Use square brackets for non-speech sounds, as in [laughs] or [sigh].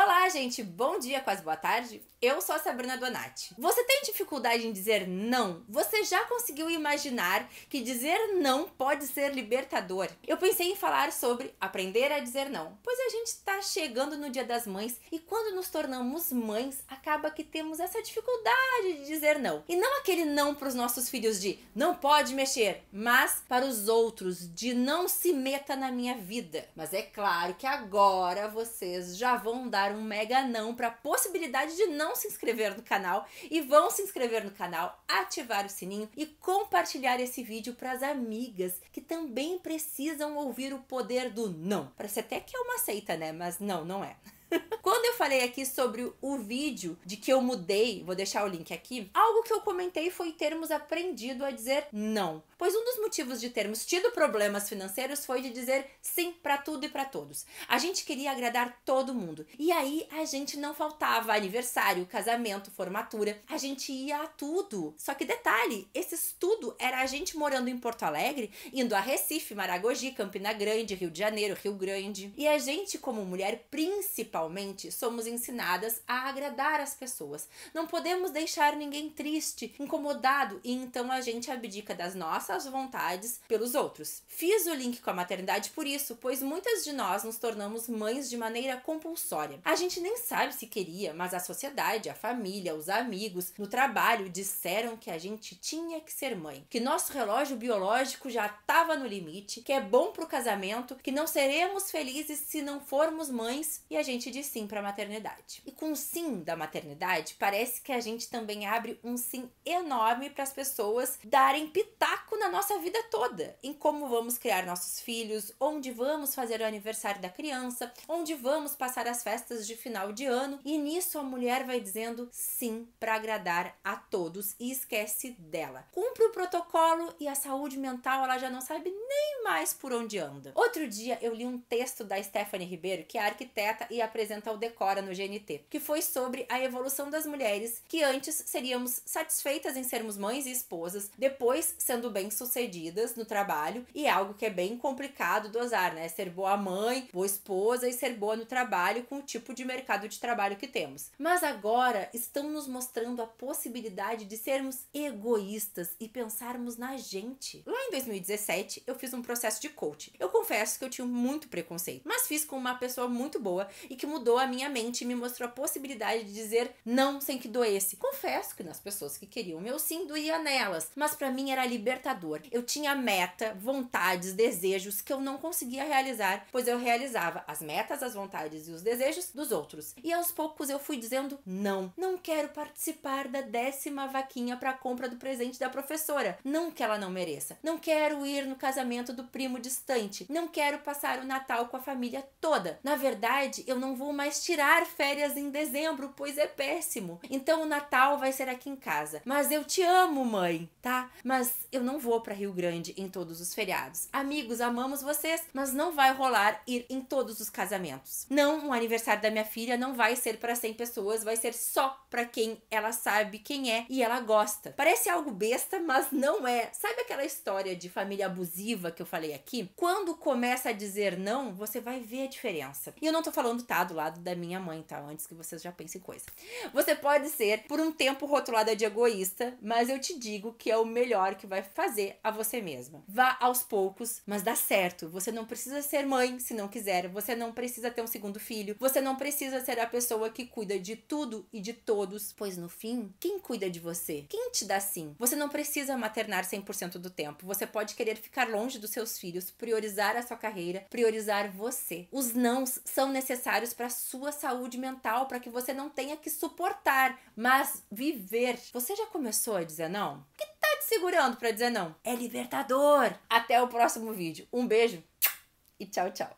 Olá, gente, bom dia, quase boa tarde. Eu sou a Sabrina Donati. Você tem dificuldade em dizer não? Você já conseguiu imaginar que dizer não pode ser libertador? Eu pensei em falar sobre aprender a dizer não, pois a gente está chegando no Dia das Mães e quando nos tornamos mães, acaba que temos essa dificuldade de dizer não. E não aquele não para os nossos filhos de não pode mexer, mas para os outros de não se meta na minha vida. Mas é claro que agora vocês já vão dar dar um mega não para a possibilidade de não se inscrever no canal e vão se inscrever no canal, ativar o sininho e compartilhar esse vídeo para as amigas que também precisam ouvir o poder do não. Parece até que é uma seita, né? Mas não, não é. [laughs] Quando eu falei aqui sobre o vídeo de que eu mudei, vou deixar o link aqui, algo que eu comentei foi termos aprendido a dizer não. Pois um dos motivos de termos tido problemas financeiros foi de dizer sim para tudo e para todos. A gente queria agradar todo mundo. E aí a gente não faltava aniversário, casamento, formatura, a gente ia a tudo. Só que detalhe, esse tudo era a gente morando em Porto Alegre, indo a Recife, Maragogi, Campina Grande, Rio de Janeiro, Rio Grande. E a gente como mulher principalmente somos ensinadas a agradar as pessoas. Não podemos deixar ninguém triste, incomodado e então a gente abdica das nossas vontades pelos outros. Fiz o link com a maternidade por isso, pois muitas de nós nos tornamos mães de maneira compulsória. A gente nem sabe se queria, mas a sociedade, a família, os amigos, no trabalho disseram que a gente tinha que ser mãe, que nosso relógio biológico já estava no limite, que é bom para o casamento, que não seremos felizes se não formos mães e a gente diz sim para a maternidade. E com o sim da maternidade, parece que a gente também abre um sim enorme para as pessoas darem pitaco marco na nossa vida toda, em como vamos criar nossos filhos, onde vamos fazer o aniversário da criança, onde vamos passar as festas de final de ano, e nisso a mulher vai dizendo sim para agradar a todos e esquece dela. Cumpre o protocolo e a saúde mental ela já não sabe nem mais por onde anda. Outro dia eu li um texto da Stephanie Ribeiro, que é arquiteta e apresenta o Decora no GNT, que foi sobre a evolução das mulheres que antes seríamos satisfeitas em sermos mães e esposas, depois sendo bem-sucedidas no trabalho e é algo que é bem complicado dosar, né? Ser boa mãe, boa esposa e ser boa no trabalho com o tipo de mercado de trabalho que temos. Mas agora estão nos mostrando a possibilidade de sermos egoístas e pensarmos na gente. Lá em 2017, eu fiz um processo de coaching. Eu confesso que eu tinha muito preconceito, mas fiz com uma pessoa muito boa e que mudou a minha mente e me mostrou a possibilidade de dizer não sem que doesse. Confesso que nas pessoas que queriam meu sim doía nelas, mas para mim era libertador eu tinha meta, vontades, desejos que eu não conseguia realizar, pois eu realizava as metas, as vontades e os desejos dos outros. E aos poucos eu fui dizendo não, não quero participar da décima vaquinha para compra do presente da professora. Não que ela não mereça. Não quero ir no casamento do primo distante. Não quero passar o Natal com a família toda. Na verdade, eu não vou mais tirar férias em dezembro, pois é péssimo. Então o Natal vai ser aqui em casa. Mas eu te amo, mãe, tá? Mas eu não não vou para Rio Grande em todos os feriados. Amigos, amamos vocês, mas não vai rolar ir em todos os casamentos. Não, o aniversário da minha filha não vai ser para 100 pessoas, vai ser só para quem ela sabe quem é e ela gosta. Parece algo besta, mas não é. Sabe aquela história de família abusiva que eu falei aqui? Quando começa a dizer não, você vai ver a diferença. E eu não tô falando tá do lado da minha mãe, tá? Antes que vocês já pensem coisa. Você pode ser por um tempo rotulada de egoísta, mas eu te digo que é o melhor que vai fazer fazer a você mesma. Vá aos poucos, mas dá certo. Você não precisa ser mãe se não quiser, você não precisa ter um segundo filho, você não precisa ser a pessoa que cuida de tudo e de todos, pois no fim, quem cuida de você? Quem te dá sim? Você não precisa maternar 100% do tempo. Você pode querer ficar longe dos seus filhos, priorizar a sua carreira, priorizar você. Os nãos são necessários para sua saúde mental, para que você não tenha que suportar, mas viver. Você já começou a dizer não? Que te segurando para dizer não. É libertador. Até o próximo vídeo. Um beijo e tchau, tchau.